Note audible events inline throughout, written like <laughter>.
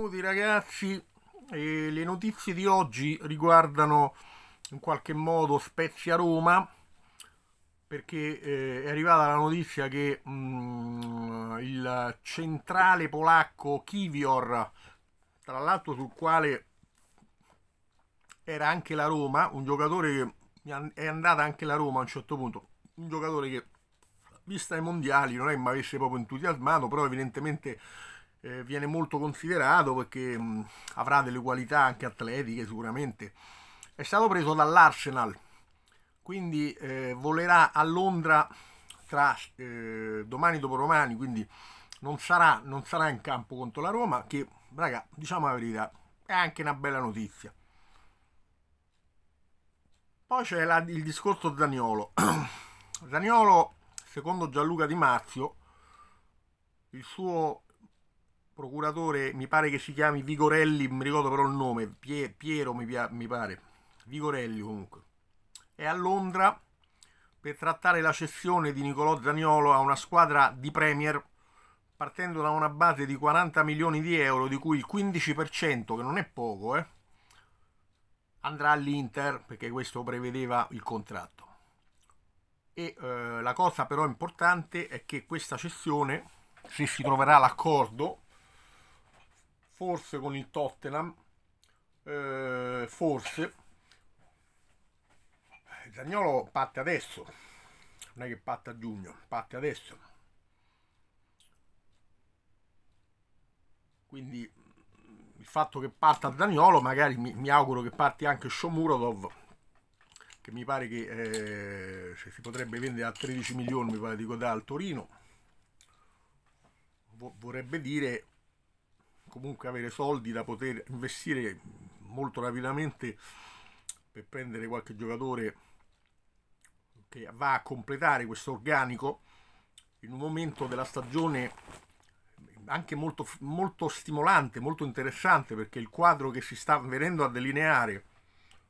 Benvenuti ragazzi, eh, le notizie di oggi riguardano in qualche modo Spezia Roma perché eh, è arrivata la notizia che mh, mm, il centrale polacco Kivior, tra l'altro sul quale era anche la Roma, un giocatore che è andata anche la Roma a un certo punto, un giocatore che vista i mondiali non è che mi avesse proprio entusiasmato, però evidentemente eh, viene molto considerato perché mh, mm, avrà delle qualità anche atletiche sicuramente. È stato preso dall'Arsenal, quindi eh, volerà a Londra tra eh, domani dopo domani, quindi non sarà, non sarà, in campo contro la Roma, che raga, diciamo la verità, è anche una bella notizia. Poi c'è il discorso Zaniolo. <coughs> Zaniolo, secondo Gianluca Di Marzio, il suo procuratore, mi pare che si chiami Vigorelli, mi ricordo però il nome, Pie, Piero mi, mi pare, Vigorelli comunque, è a Londra per trattare la cessione di Nicolò Zaniolo a una squadra di Premier partendo da una base di 40 milioni di euro, di cui il 15%, che non è poco, eh, andrà all'Inter, perché questo prevedeva il contratto. E eh, la cosa però importante è che questa cessione, se si troverà l'accordo, forse con il Tottenham, eh, forse. Eh, Zagnolo parte adesso, non è che parte a giugno, parte adesso. Quindi il fatto che parta Zagnolo, magari mi, mi, auguro che parti anche Shomurodov, che mi pare che eh, cioè, si potrebbe vendere a 13 milioni, mi pare di godà al Torino. Vorrebbe dire comunque avere soldi da poter investire molto rapidamente per prendere qualche giocatore che va a completare questo organico in un momento della stagione anche molto, molto stimolante, molto interessante perché il quadro che si sta venendo a delineare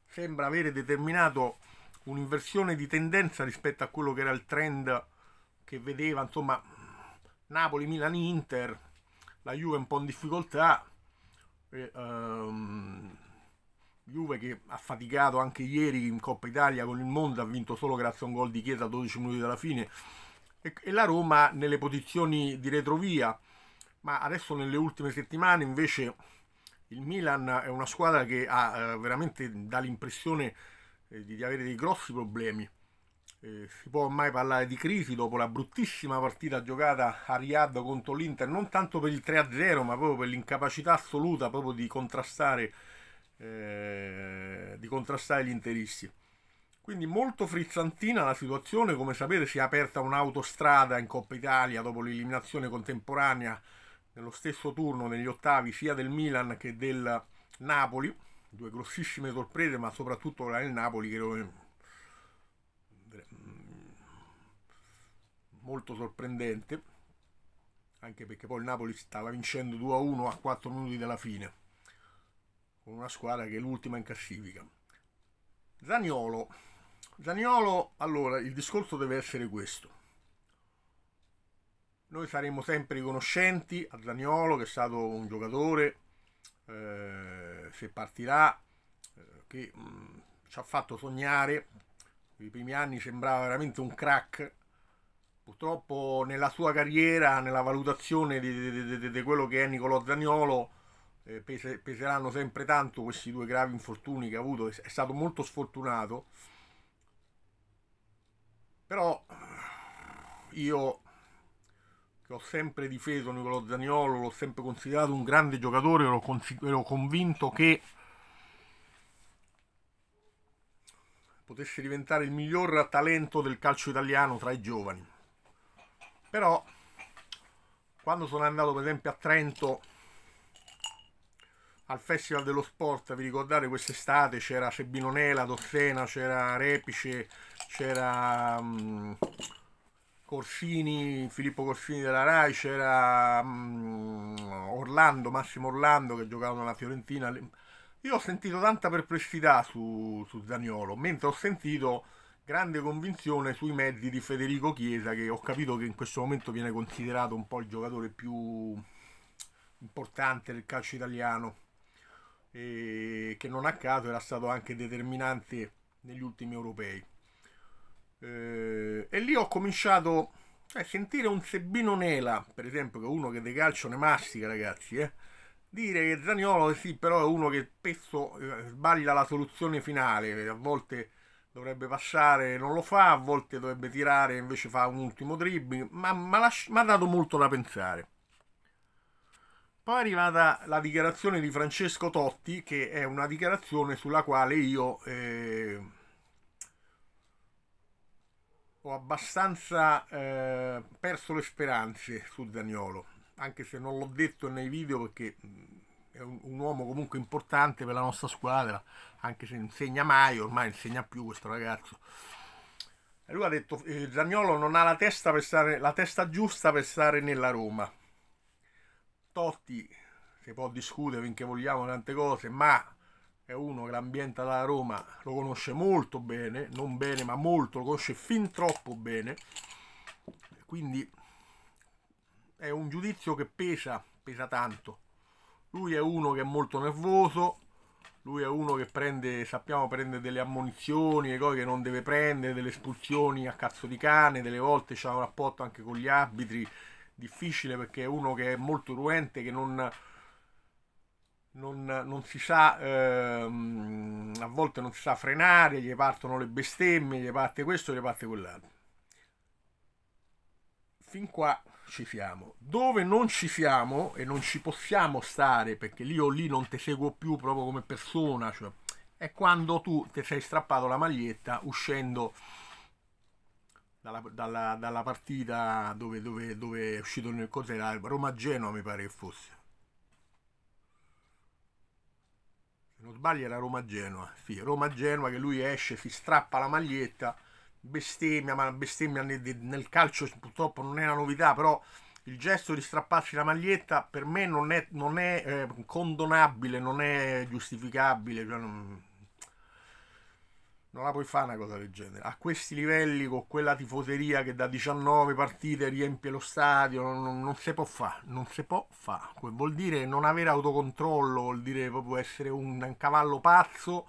sembra avere determinato un'inversione di tendenza rispetto a quello che era il trend che vedeva insomma Napoli, Milan, Inter la Juve un po' in difficoltà. E, um, Juve che ha faticato anche ieri in Coppa Italia con il Monza, ha vinto solo grazie a un gol di Chiesa a 12 minuti dalla fine. E, e la Roma nelle posizioni di retrovia, ma adesso nelle ultime settimane invece il Milan è una squadra che ha, eh, veramente dà l'impressione eh, di, di avere dei grossi problemi eh, si può mai parlare di crisi dopo la bruttissima partita giocata a Riyadh contro l'Inter, non tanto per il 3-0, ma proprio per l'incapacità assoluta proprio di contrastare, eh, di contrastare gli interisti. Quindi molto frizzantina la situazione, come sapete si è aperta un'autostrada in Coppa Italia dopo l'eliminazione contemporanea nello stesso turno negli ottavi sia del Milan che del Napoli, due grossissime sorprese, ma soprattutto quella del Napoli che molto sorprendente, anche perché poi il Napoli stava vincendo 2-1 a 4 minuti dalla fine, con una squadra che è l'ultima in classifica. Zaniolo. Zaniolo, allora, il discorso deve essere questo. Noi saremo sempre riconoscenti a Zaniolo, che è stato un giocatore, eh, se partirà, eh, che mh, mm, ci ha fatto sognare. I primi anni sembrava veramente un crack purtroppo nella sua carriera, nella valutazione di, di, di quello che è Nicolò Zagnolo, eh, pese, peseranno sempre tanto questi due gravi infortuni che ha avuto, è, è stato molto sfortunato, però io che ho sempre difeso Nicolò Zagnolo, l'ho sempre considerato un grande giocatore, ero, ero convinto che potesse diventare il miglior talento del calcio italiano tra i giovani però quando sono andato per esempio a Trento al Festival dello Sport, vi ricordate quest'estate c'era Cebino Nela, Dossena, c'era Repice, c'era um, Corsini, Filippo Corsini della Rai, c'era um, Orlando, Massimo Orlando che giocava nella Fiorentina. Io ho sentito tanta perplessità su, su Zaniolo, mentre ho sentito grande convinzione sui mezzi di Federico Chiesa che ho capito che in questo momento viene considerato un po' il giocatore più importante del calcio italiano e che non a caso era stato anche determinante negli ultimi europei eh, e lì ho cominciato a sentire un Sebino Nela per esempio che è uno che di calcio ne mastica ragazzi eh? dire che Zaniolo sì però è uno che spesso eh, sbaglia la soluzione finale a volte dovrebbe passare, non lo fa, a volte dovrebbe tirare, e invece fa un ultimo dribbling, ma mi ha dato molto da pensare. Poi è arrivata la dichiarazione di Francesco Totti, che è una dichiarazione sulla quale io eh, ho abbastanza eh, perso le speranze su Zagnolo, anche se non l'ho detto nei video perché è un, un, uomo comunque importante per la nostra squadra, anche se insegna mai, ormai insegna più questo ragazzo. E lui ha detto, eh, Zagnolo non ha la testa, per stare, la testa giusta per stare nella Roma. Totti si può discutere finché vogliamo tante cose, ma è uno che l'ambienta dalla Roma lo conosce molto bene, non bene ma molto, lo conosce fin troppo bene, quindi è un giudizio che pesa, pesa tanto. Lui è uno che è molto nervoso, lui è uno che prende, sappiamo, prende delle ammonizioni, e cose che non deve prendere, delle espulsioni a cazzo di cane, delle volte c'ha un rapporto anche con gli arbitri difficile perché è uno che è molto ruente, che non, non, non si sa, ehm, a volte non si sa frenare, gli partono le bestemmie, gli parte questo, gli parte quell'altro. Fin qua ci siamo. Dove non ci siamo e non ci possiamo stare perché io lì non ti seguo più proprio come persona, cioè, è quando tu ti sei strappato la maglietta uscendo dalla, dalla, dalla partita dove, dove, dove, è uscito nel cos'era Roma-Genoa mi pare che fosse. Se non sbaglio era Roma-Genoa, sì, Roma-Genoa che lui esce, si strappa la maglietta bestemmia, ma bestemmia nel, calcio purtroppo non è una novità, però il gesto di strapparsi la maglietta per me non è, non è eh, condonabile, non è giustificabile. Cioè non, non, la puoi fare una cosa del genere. A questi livelli, con quella tifoseria che da 19 partite riempie lo stadio, non, non si può fare. Non si può fare. Vuol dire non avere autocontrollo, vuol dire proprio essere un, un cavallo pazzo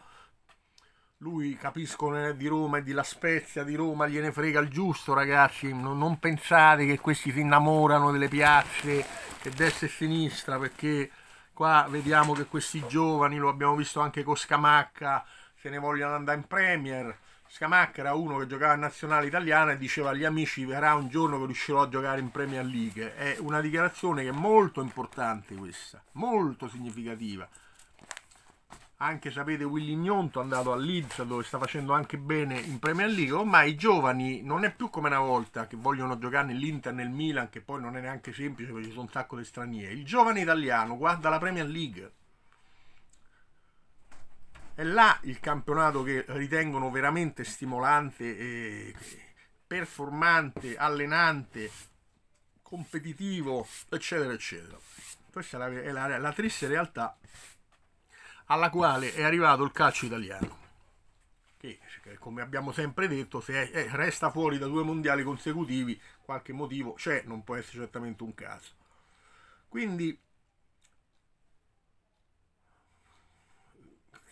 lui capiscono è eh, di Roma, e di La Spezia, di Roma, gliene frega il giusto ragazzi, non, non pensate che questi si innamorano delle piazze e destra e sinistra perché qua vediamo che questi giovani, lo abbiamo visto anche con Scamacca, se ne vogliono andare in Premier. Scamacca era uno che giocava in nazionale italiana e diceva agli amici verrà un giorno che riuscirò a giocare in Premier League. È una dichiarazione che è molto importante questa, molto significativa anche sapete Willy Gnonto è andato a Leeds dove sta facendo anche bene in Premier League ormai i giovani non è più come una volta che vogliono giocare nell'Inter, nel Milan che poi non è neanche semplice perché ci sono un sacco di stranieri il giovane italiano guarda la Premier League è là il campionato che ritengono veramente stimolante e performante allenante competitivo eccetera eccetera questa è la, è la, la triste realtà alla quale è arrivato il calcio italiano, che come abbiamo sempre detto, se è, è, resta fuori da due mondiali consecutivi, qualche motivo c'è, non può essere certamente un caso. Quindi,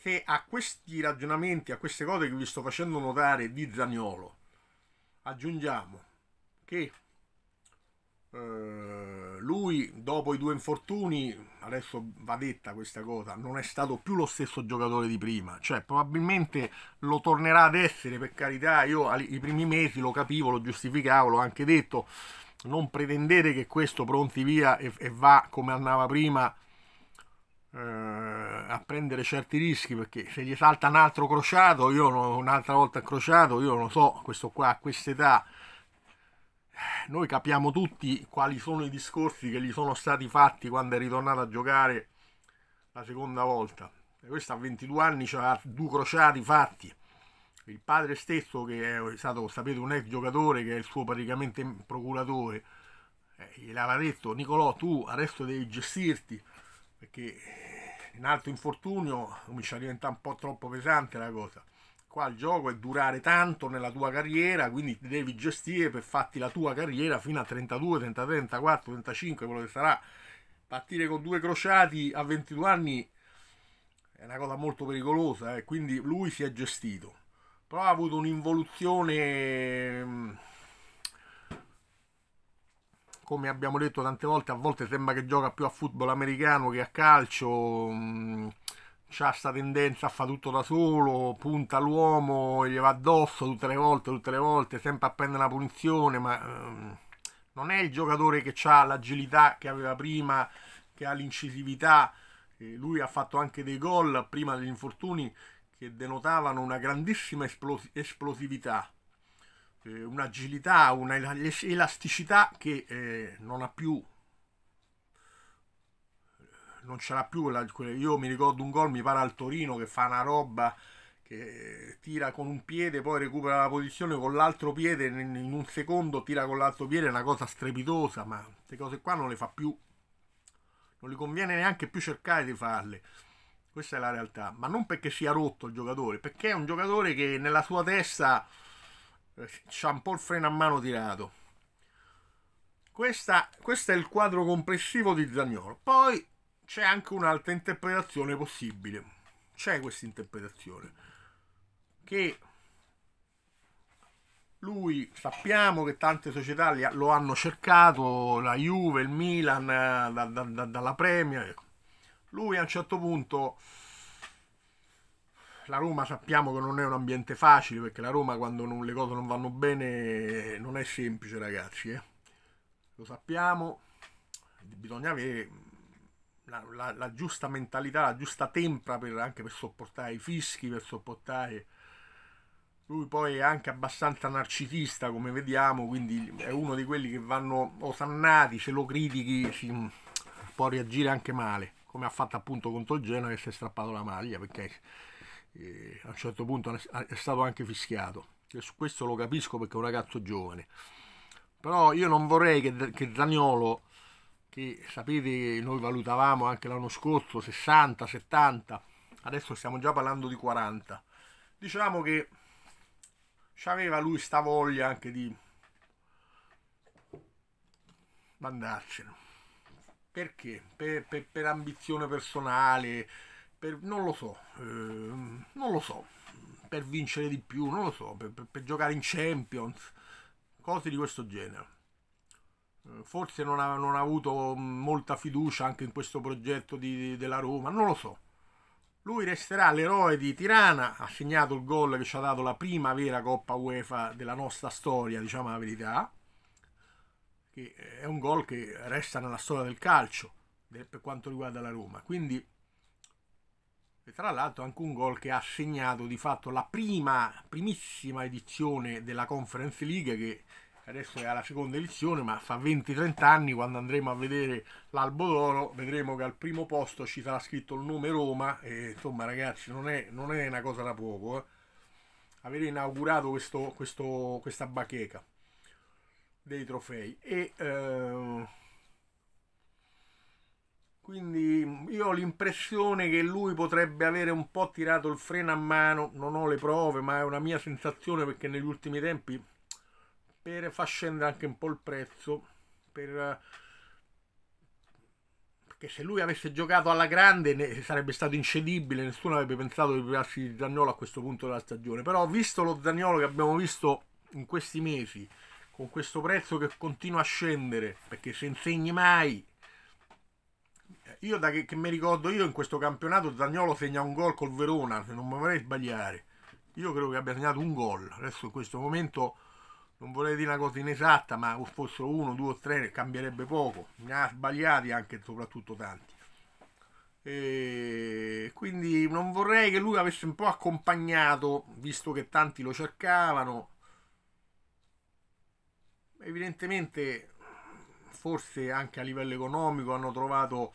se a questi ragionamenti, a queste cose che vi sto facendo notare di Zagnolo, aggiungiamo che eh, lui dopo i due infortuni, adesso va detta questa cosa, non è stato più lo stesso giocatore di prima, cioè probabilmente lo tornerà ad essere per carità, io i primi mesi lo capivo, lo giustificavo, l'ho anche detto, non pretendete che questo pronti via e, e va come andava prima eh, a prendere certi rischi perché se gli salta un altro crociato, io no, un'altra volta crociato, io non so, questo qua a quest'età noi capiamo tutti quali sono i discorsi che gli sono stati fatti quando è ritornato a giocare la seconda volta. E questo a 22 anni ha due crociati fatti. Il padre stesso, che è stato, sapete, un ex giocatore, che è il suo praticamente procuratore, eh, aveva detto, Nicolò, tu adesso devi gestirti, perché in alto infortunio comincia a diventare un po' troppo pesante la cosa. Qua il gioco è durare tanto nella tua carriera, quindi ti devi gestire per fatti la tua carriera fino a 32, 33, 34, 35, quello che sarà. Partire con due crociati a 22 anni è una cosa molto pericolosa, eh? quindi lui si è gestito. Però ha avuto un'involuzione mm, come abbiamo detto tante volte, a volte sembra che gioca più a football americano che a calcio. Mm, ha questa tendenza a fare tutto da solo, punta l'uomo, gli va addosso tutte le volte, tutte le volte, sempre a prendere una punizione, ma ehm, non è il giocatore che ha l'agilità che aveva prima, che ha l'incisività, eh, lui ha fatto anche dei gol prima degli infortuni che denotavano una grandissima esplos esplosività, eh, un'agilità, un'elasticità che eh, non ha più non ce l'ha più quella, io mi ricordo un gol mi pare al Torino che fa una roba che tira con un piede poi recupera la posizione con l'altro piede in, un secondo tira con l'altro piede è una cosa strepitosa ma queste cose qua non le fa più non gli conviene neanche più cercare di farle questa è la realtà ma non perché sia rotto il giocatore perché è un giocatore che nella sua testa eh, c'ha un po' il freno a mano tirato questa, questo è il quadro complessivo di Zagnolo. Poi c'è anche un'altra interpretazione possibile. C'è questa interpretazione che lui sappiamo che tante società lo hanno cercato, la Juve, il Milan, eh, da, da, da, dalla Premier. Lui a un certo punto, la Roma sappiamo che non è un ambiente facile perché la Roma quando non, le cose non vanno bene non è semplice ragazzi, eh? lo sappiamo, bisogna avere la, la, la, giusta mentalità, la giusta tempra per, anche per sopportare i fischi, per sopportare... Lui poi è anche abbastanza narcisista, come vediamo, quindi è uno di quelli che vanno osannati, se lo critichi ci mm, può reagire anche male, come ha fatto appunto contro il Genoa che si è strappato la maglia, perché eh, a un certo punto è stato anche fischiato. E su questo lo capisco perché è un ragazzo giovane. Però io non vorrei che, che Zaniolo che sapete noi valutavamo anche l'anno scorso 60, 70, adesso stiamo già parlando di 40. Diciamo che aveva lui sta voglia anche di mandarcene. Perché? Per, per, per ambizione personale, per, non lo so, eh, non lo so, per vincere di più, non lo so, per, per giocare in Champions, cose di questo genere. Eh, forse non ha, non ha, avuto mm, molta fiducia anche in questo progetto di, della Roma, non lo so. Lui resterà l'eroe di Tirana, ha segnato il gol che ci ha dato la prima vera Coppa UEFA della nostra storia, diciamo la verità, che è un gol che resta nella storia del calcio per quanto riguarda la Roma. Quindi, tra l'altro, anche un gol che ha segnato di fatto la prima, primissima edizione della Conference League che adesso è alla seconda edizione, ma fa 20-30 anni quando andremo a vedere l'Albo d'Oro vedremo che al primo posto ci sarà scritto il nome Roma e insomma ragazzi non è, non è una cosa da poco eh. avere inaugurato questo, questo, questa bacheca dei trofei e eh, quindi io ho l'impressione che lui potrebbe avere un po' tirato il freno a mano, non ho le prove, ma è una mia sensazione perché negli ultimi tempi per far scendere anche un po' il prezzo, per... perché se lui avesse giocato alla grande sarebbe stato incedibile, nessuno avrebbe pensato di privarsi di Zagnolo a questo punto della stagione, però visto lo Zagnolo che abbiamo visto in questi mesi, con questo prezzo che continua a scendere, perché se insegni mai io da che, che, mi ricordo io in questo campionato Zagnolo segna un gol col Verona, se non mi vorrei sbagliare. Io credo che abbia segnato un gol. Adesso in questo momento non vorrei dire una cosa inesatta, ma o fossero uno, due o tre cambierebbe poco, ne ha sbagliati anche e soprattutto tanti. E quindi non vorrei che lui avesse un po' accompagnato, visto che tanti lo cercavano. Evidentemente, forse anche a livello economico hanno trovato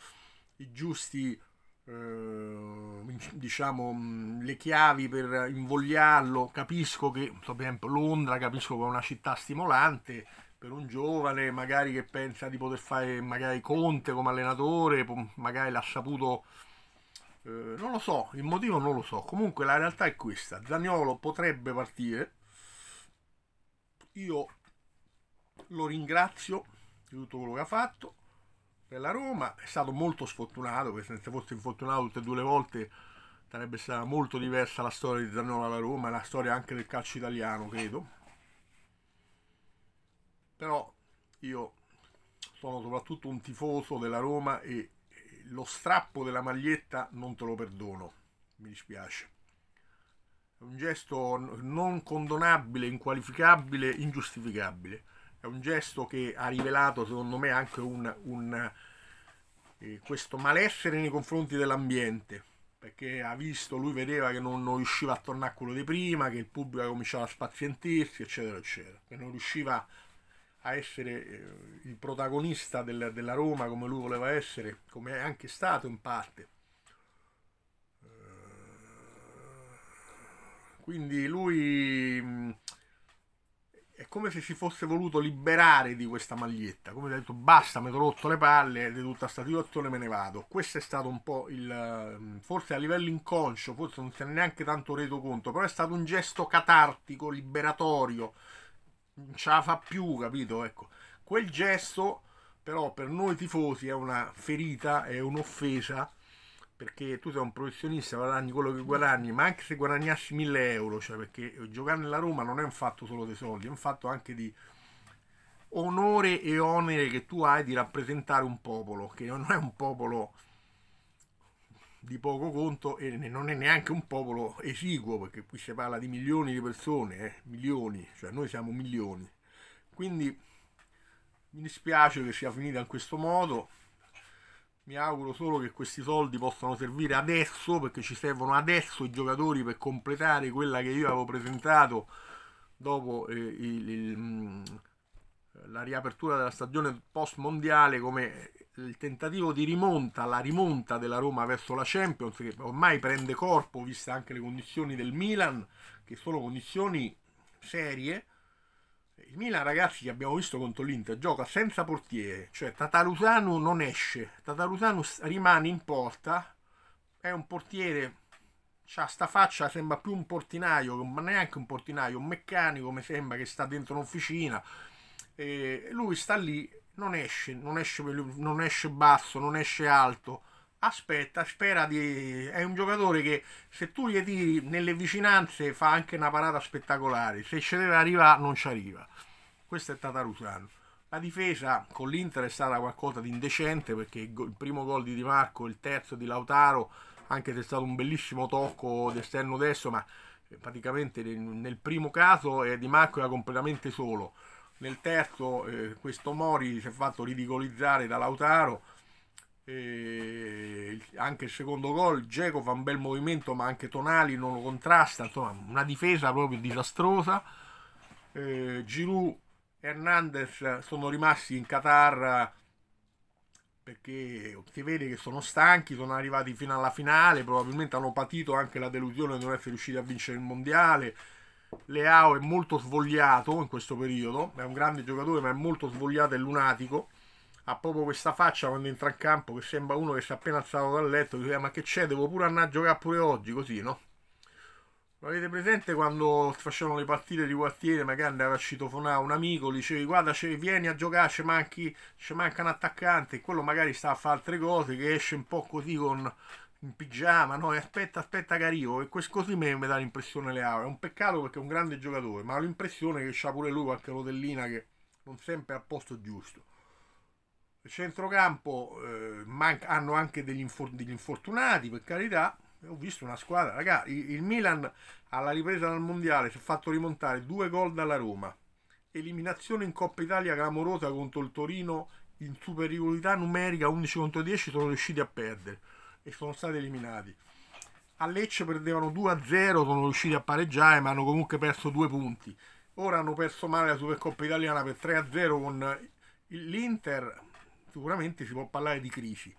i giusti Ehm, diciamo mm, le chiavi per invogliarlo capisco che per esempio, Londra capisco che è una città stimolante per un giovane magari che pensa di poter fare magari Conte come allenatore magari l'ha saputo eh, non lo so il motivo non lo so comunque la realtà è questa Zagnolo potrebbe partire io lo ringrazio di tutto quello che ha fatto per la Roma, è stato molto sfortunato, perché se fosse infortunato tutte e due le volte sarebbe stata molto diversa la storia di Zanola alla Roma e la storia anche del calcio italiano, credo. Però io sono soprattutto un tifoso della Roma e lo strappo della maglietta non te lo perdono, mi dispiace. È un gesto non condonabile, inqualificabile, ingiustificabile è un gesto che ha rivelato secondo me anche un, un, eh, questo malessere nei confronti dell'ambiente perché ha visto, lui vedeva che non, non, riusciva a tornare a quello di prima, che il pubblico cominciava a spazientirsi, eccetera, eccetera, che non riusciva a essere eh, il protagonista del, della Roma come lui voleva essere, come è anche stato in parte. Eh, quindi lui è come se si fosse voluto liberare di questa maglietta, come se ha detto basta, mi sono rotto le palle di tutta questa situazione me ne vado. Questo è stato un po' il mm, forse a livello inconscio, forse non si è neanche tanto reso conto, però è stato un gesto catartico, liberatorio. Non ce la fa più, capito? Ecco, quel gesto però per noi tifosi è una ferita, è un'offesa perché tu sei un professionista, guadagni quello che guadagni, ma anche se guadagnassi 1000 euro, cioè perché giocare nella Roma non è un fatto solo dei soldi, è un fatto anche di onore e onere che tu hai di rappresentare un popolo, che non è un popolo di poco conto e non è neanche un popolo esiguo, perché qui si parla di milioni di persone, eh, milioni, cioè noi siamo milioni. Quindi mi dispiace che sia finita in questo modo, mi auguro solo che questi soldi possano servire adesso, perché ci servono adesso i giocatori per completare quella che io avevo presentato dopo eh, il, il, mm, la riapertura della stagione post-mondiale come il tentativo di rimonta, la rimonta della Roma verso la Champions che ormai prende corpo, viste anche le condizioni del Milan, che sono condizioni serie il Milan, ragazzi, che abbiamo visto contro l'Inter, gioca senza portiere, cioè Tatarusano non esce, Tatarusano rimane in porta, è un portiere, ha sta faccia, sembra più un portinaio, ma neanche un portinaio, un meccanico, mi sembra che sta dentro un'officina, e lui sta lì, non esce, non esce, non esce basso, non esce alto, aspetta, spera di... è un giocatore che se tu gli tiri nelle vicinanze fa anche una parata spettacolare, se ci deve arrivare non ci arriva. Questo è Tatarusano. La difesa con l'Inter è stata qualcosa di indecente perché il primo gol di Di Marco, il terzo di Lautaro, anche se è stato un bellissimo tocco d'esterno destro, ma eh, praticamente nel primo caso eh, Di Marco era completamente solo. Nel terzo eh, questo Mori si è fatto ridicolizzare da Lautaro e anche il secondo gol Geco fa un bel movimento ma anche Tonali non lo contrasta insomma una difesa proprio disastrosa eh, Giroud e Hernandez sono rimasti in Qatar perché si vede che sono stanchi sono arrivati fino alla finale probabilmente hanno patito anche la delusione di non essere riusciti a vincere il mondiale Leao è molto svogliato in questo periodo è un grande giocatore ma è molto svogliato e lunatico ha proprio questa faccia quando entra in campo che sembra uno che si è appena alzato dal letto, dice eh, ma che c'è, devo pure andare a giocare pure oggi, così no? Lo avete presente quando facevano le partite di quartiere, magari andava a citofonare un amico, dicevi guarda vieni a giocare, ci, manchi, ci manca un attaccante, e quello magari sta a fare altre cose, che esce un po' così con in pigiama, no, aspetta, aspetta che arrivo, e questo così mi, mi dà l'impressione Leao, è un peccato perché è un grande giocatore, ma ho l'impressione che c'ha pure lui qualche rotellina che non sempre è al posto giusto centrocampo eh, manca, hanno anche degli, infor, degli, infortunati, per carità. Ho visto una squadra, ragazzi, il, il Milan alla ripresa dal mondiale si è fatto rimontare due gol dalla Roma. Eliminazione in Coppa Italia clamorosa contro il Torino in superiorità numerica 11 contro 10 sono riusciti a perdere e sono stati eliminati. A Lecce perdevano 2-0, sono riusciti a pareggiare ma hanno comunque perso due punti. Ora hanno perso male la Supercoppa italiana per 3-0 con l'Inter, sicuramente si può parlare di crisi.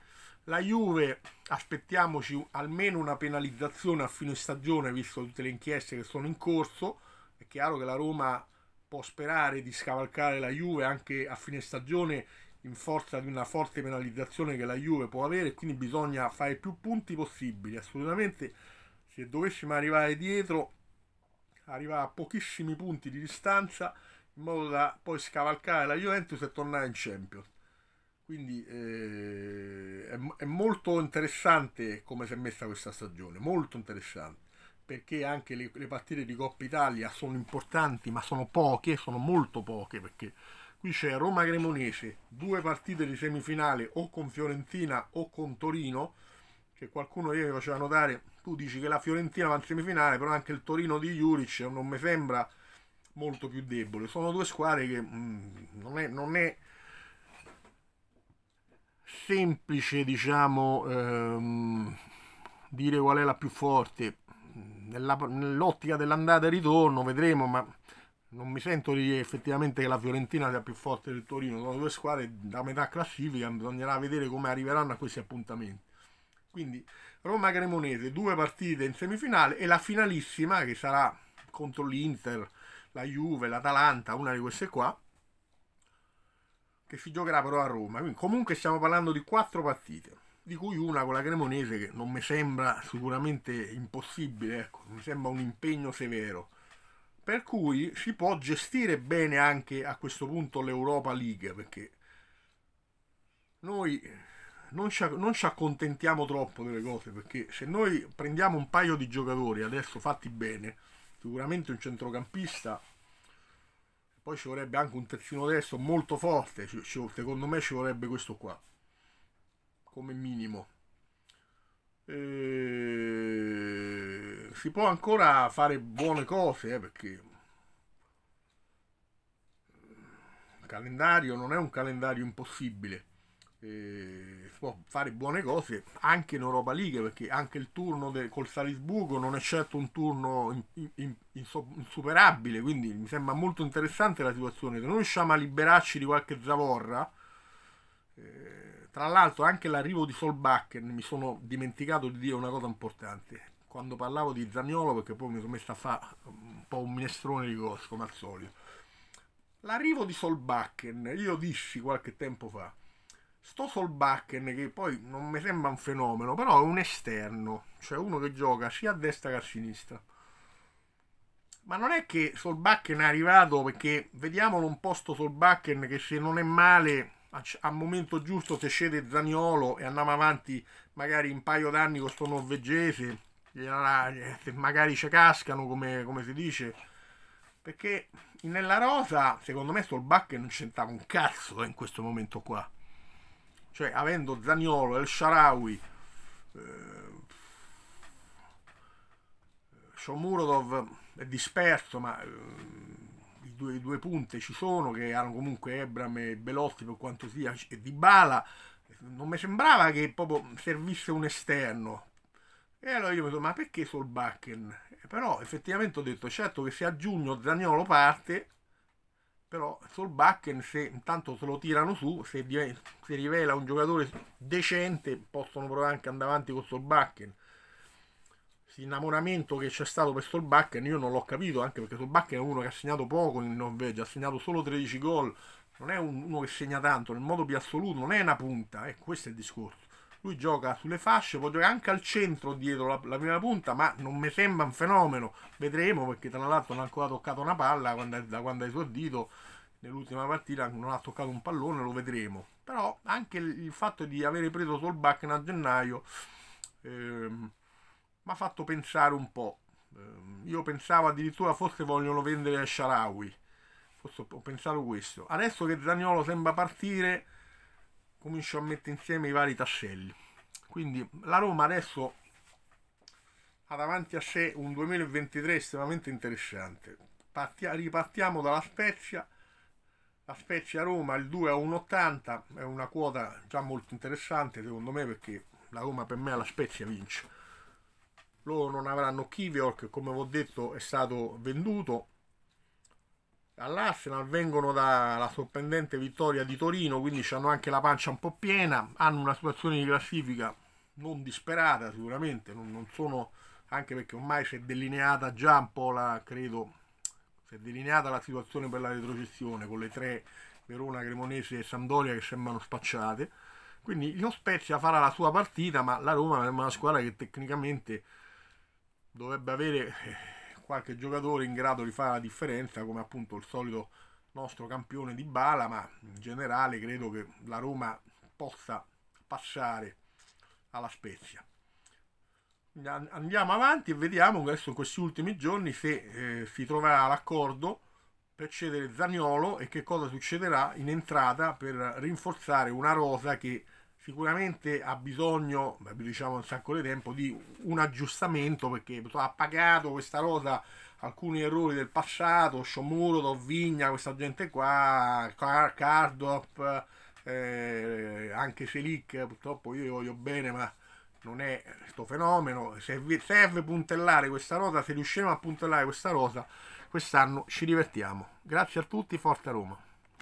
La Juve, aspettiamoci almeno una penalizzazione a fine stagione, visto tutte le inchieste che sono in corso. È chiaro che la Roma può sperare di scavalcare la Juve anche a fine stagione in forza di una forte penalizzazione che la Juve può avere, quindi bisogna fare più punti possibili, assolutamente. Se dovessimo arrivare dietro, arrivare a pochissimi punti di distanza, in modo da poi scavalcare la Juventus e tornare in Champions. Quindi eh, è, è, molto interessante come si è messa questa stagione, molto interessante, perché anche le, le partite di Coppa Italia sono importanti, ma sono poche, sono molto poche, perché qui c'è Roma Cremonese, due partite di semifinale o con Fiorentina o con Torino, che qualcuno ieri faceva notare, tu dici che la Fiorentina va in semifinale, però anche il Torino di Juric non mi sembra molto più debole. Sono due squadre che mh, mm, non, è, non, è, semplice, diciamo, ehm, dire qual è la più forte. nell'ottica dell'andata e ritorno vedremo, ma non mi sento di effettivamente che la Fiorentina sia più forte del Torino. Sono due squadre da metà classifica, bisognerà vedere come arriveranno a questi appuntamenti. Quindi Roma-Cremonese, due partite in semifinale e la finalissima che sarà contro l'Inter, la Juve, l'Atalanta, una di queste qua, che si giocherà però a Roma. Quindi comunque stiamo parlando di quattro partite, di cui una con la Cremonese che non mi sembra sicuramente impossibile, ecco, mi sembra un impegno severo. Per cui si può gestire bene anche a questo punto l'Europa League, perché noi non ci, non ci accontentiamo troppo delle cose, perché se noi prendiamo un paio di giocatori adesso fatti bene, sicuramente un centrocampista poi ci vorrebbe anche un terzino destro molto forte, ci, secondo me ci vorrebbe questo qua, come minimo. E... Si può ancora fare buone cose, eh, perché il calendario non è un calendario impossibile eh, boh, può fare buone cose anche in Europa League perché anche il turno de, col Salisburgo non è certo un turno in, in, insuperabile quindi mi sembra molto interessante la situazione se noi riusciamo a liberarci di qualche zavorra eh, tra l'altro anche l'arrivo di Solbakken mi sono dimenticato di dire una cosa importante quando parlavo di Zagnolo perché poi mi sono messo a fare un po' un minestrone di cose come al solito l'arrivo di Solbakken io dissi qualche tempo fa Sto Solbakken, che poi non mi sembra un fenomeno, però è un esterno, cioè uno che gioca sia a destra che a sinistra. Ma non è che Solbakken è arrivato perché vediamolo un posto Solbakken che se non è male al momento giusto se scende Zaniolo e andiamo avanti magari un paio d'anni con sto norvegese eh, magari ci cascano come, come, si dice perché nella rosa secondo me Solbakken non c'entrava un cazzo eh, in questo momento qua cioè avendo Zaniolo, El Sharawi, eh, Shomurodov è disperso, ma eh, i, due, i, due, punte ci sono, che erano comunque Ebram e Belotti per quanto sia, e Dybala, non mi sembrava che proprio servisse un esterno. E allora io mi sono ma perché Solbakken? Eh, però effettivamente ho detto, certo che se a giugno Zaniolo parte, però Solbakken se intanto se lo tirano su, se, si rivela un giocatore decente, possono provare anche andare avanti con Solbakken. L'innamoramento che c'è stato per Solbakken io non l'ho capito, anche perché Solbakken è uno che ha segnato poco in Norvegia, ha segnato solo 13 gol, non è uno che segna tanto, nel modo più assoluto, non è una punta, e eh, questo è il discorso lui gioca sulle fasce, può giocare anche al centro dietro la, la prima punta, ma non mi sembra un fenomeno. Vedremo perché tra l'altro non ha ancora toccato una palla quando, da quando ha esordito nell'ultima partita, non ha toccato un pallone, lo vedremo. Però anche il, fatto di avere preso Solbakken a gennaio ehm, mi ha fatto pensare un po'. Ehm, io pensavo addirittura forse vogliono vendere a Sharawi, forse ho pensato questo. Adesso che Zagnolo sembra partire comincio a mettere insieme i vari tasselli. Quindi la Roma adesso ha davanti a sé un 2023 estremamente interessante. Partia, ripartiamo dalla Spezia, la Spezia Roma il 2 a 1,80 è una quota già molto interessante secondo me perché la Roma per me alla Spezia vince. Loro non avranno Kivior che come vi ho detto è stato venduto all'Arsenal, vengono dalla sorprendente vittoria di Torino, quindi hanno anche la pancia un po' piena, hanno una situazione di classifica non disperata sicuramente, non, non sono anche perché ormai si è delineata già un po' la, credo, si è delineata la situazione per la retrocessione con le tre Verona, Cremonese e Sampdoria che sembrano spacciate. Quindi lo Spezia farà la sua partita, ma la Roma è una squadra che tecnicamente dovrebbe avere eh, qualche giocatore in grado di fare la differenza, come appunto il solito nostro campione di bala, ma in generale credo che la Roma possa passare alla Spezia. Andiamo avanti e vediamo adesso in questi ultimi giorni se eh, si troverà l'accordo per cedere Zagnolo e che cosa succederà in entrata per rinforzare una rosa che sicuramente ha bisogno, diciamo un sacco di tempo, di un aggiustamento perché ha pagato questa rosa alcuni errori del passato, Shomurodov, Vigna, questa gente qua, Cardop, eh, anche Selic, purtroppo io li voglio bene ma non è questo fenomeno, serve, serve puntellare questa rosa, se riusciremo a puntellare questa rosa quest'anno ci divertiamo. Grazie a tutti, forte Roma!